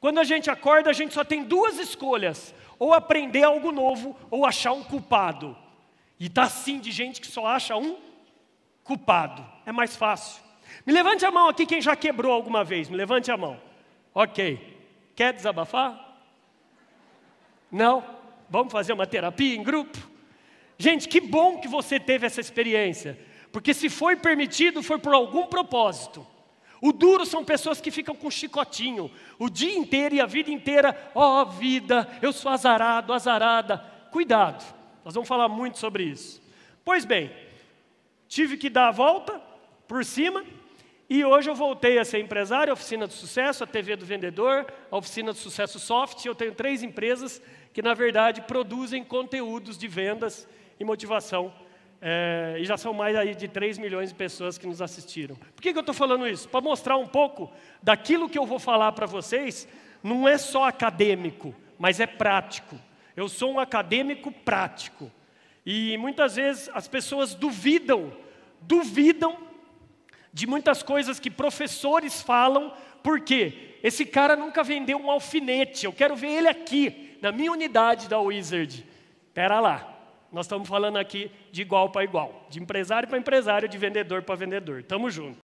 Quando a gente acorda, a gente só tem duas escolhas: ou aprender algo novo, ou achar um culpado. E tá assim de gente que só acha um culpado. É mais fácil. Me levante a mão aqui quem já quebrou alguma vez. Me levante a mão. Ok. Quer desabafar? Não? Vamos fazer uma terapia em grupo? Gente, que bom que você teve essa experiência. Porque se foi permitido, foi por algum propósito. O duro são pessoas que ficam com chicotinho o dia inteiro e a vida inteira. Ó oh, vida, eu sou azarado, azarada. Cuidado, nós vamos falar muito sobre isso. Pois bem, tive que dar a volta por cima e hoje eu voltei a ser empresário, a oficina do sucesso, a TV do vendedor, a oficina do sucesso soft. Eu tenho três empresas que, na verdade, produzem conteúdos de vendas e motivação é, e já são mais aí de 3 milhões de pessoas que nos assistiram. Por que, que eu estou falando isso? Para mostrar um pouco daquilo que eu vou falar para vocês, não é só acadêmico, mas é prático. Eu sou um acadêmico prático. E muitas vezes as pessoas duvidam, duvidam de muitas coisas que professores falam, porque esse cara nunca vendeu um alfinete, eu quero ver ele aqui, na minha unidade da Wizard. Pera lá, nós estamos falando aqui de igual para igual, de empresário para empresário, de vendedor para vendedor. Tamo junto.